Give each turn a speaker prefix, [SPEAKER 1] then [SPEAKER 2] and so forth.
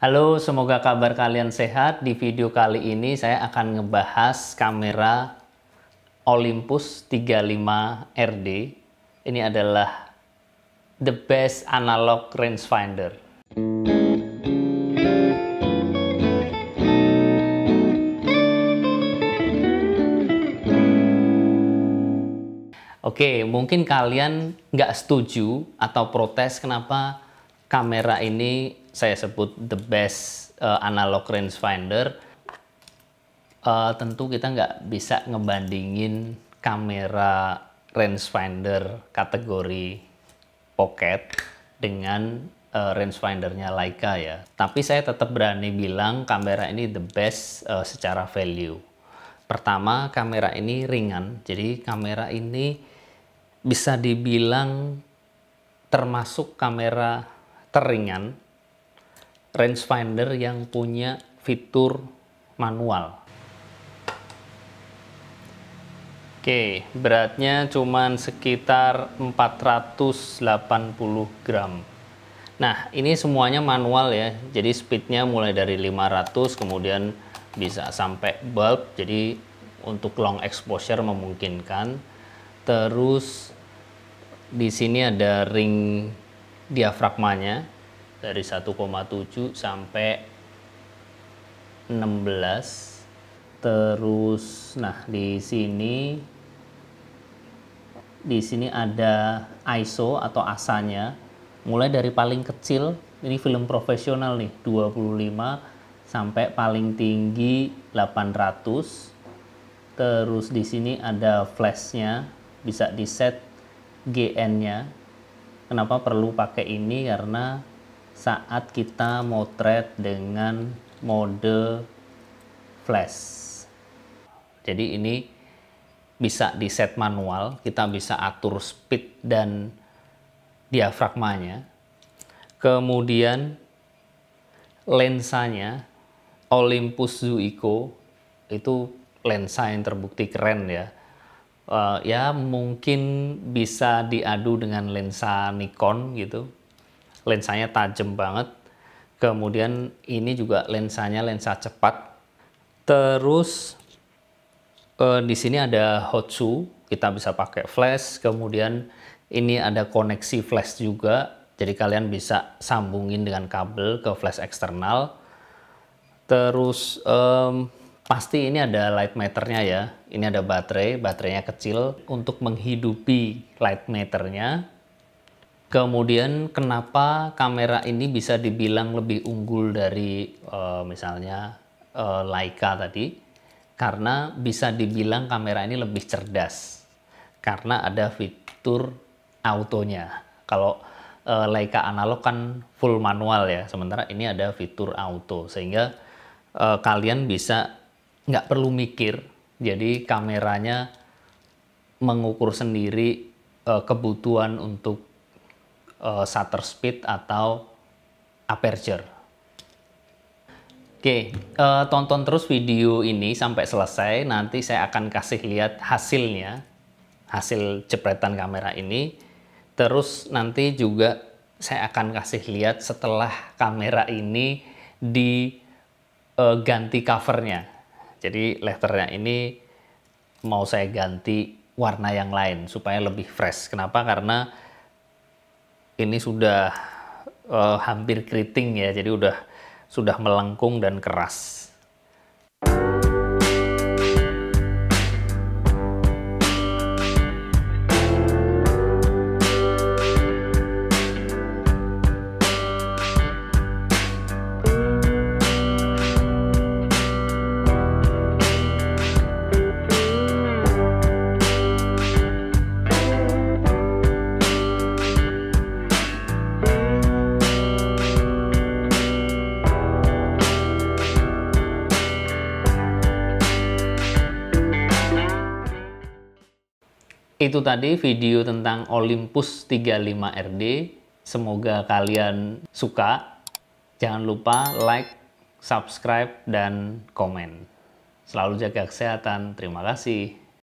[SPEAKER 1] Halo, semoga kabar kalian sehat. Di video kali ini saya akan ngebahas kamera Olympus 35RD. Ini adalah the best analog rangefinder. Oke, mungkin kalian nggak setuju atau protes kenapa kamera ini saya sebut the best uh, analog range finder, uh, tentu kita nggak bisa ngebandingin kamera range finder kategori pocket dengan uh, range findernya Leica ya. Tapi saya tetap berani bilang kamera ini the best uh, secara value. Pertama, kamera ini ringan. Jadi kamera ini bisa dibilang termasuk kamera teringan finder yang punya fitur manual. Oke, beratnya cuma sekitar 480 gram. Nah, ini semuanya manual ya. Jadi speednya mulai dari 500 kemudian bisa sampai bulb. Jadi untuk long exposure memungkinkan. Terus di sini ada ring diafragmanya dari 1,7 sampai 16 terus nah di sini di sini ada ISO atau asanya mulai dari paling kecil ini film profesional nih 25 sampai paling tinggi 800 terus di sini ada flashnya bisa di set GN nya kenapa perlu pakai ini karena saat kita motret dengan mode flash. Jadi ini bisa di set manual, kita bisa atur speed dan diafragmanya. Kemudian lensanya Olympus Zuiko itu lensa yang terbukti keren ya uh, ya mungkin bisa diadu dengan lensa Nikon gitu lensanya tajam banget. Kemudian ini juga lensanya lensa cepat. Terus eh, di sini ada hot shoe, kita bisa pakai flash. Kemudian ini ada koneksi flash juga. Jadi kalian bisa sambungin dengan kabel ke flash eksternal. Terus um, pasti ini ada light meternya ya. Ini ada baterai, baterainya kecil. Untuk menghidupi light meternya, Kemudian kenapa kamera ini bisa dibilang lebih unggul dari uh, misalnya uh, Leica tadi? Karena bisa dibilang kamera ini lebih cerdas. Karena ada fitur autonya. Kalau uh, Leica analog kan full manual ya, sementara ini ada fitur auto sehingga uh, kalian bisa nggak perlu mikir. Jadi kameranya mengukur sendiri uh, kebutuhan untuk uh, shutter speed atau aperture. Oke, uh, tonton terus video ini sampai selesai. Nanti saya akan kasih lihat hasilnya, hasil jepretan kamera ini. Terus nanti juga saya akan kasih lihat setelah kamera ini diganti eh, uh, covernya. Jadi letternya ini mau saya ganti warna yang lain supaya lebih fresh. Kenapa? Karena ini sudah uh, hampir keriting ya, jadi udah sudah melengkung dan keras. itu tadi video tentang Olympus 35RD. Semoga kalian suka. Jangan lupa like, subscribe, dan komen. Selalu jaga kesehatan. Terima kasih.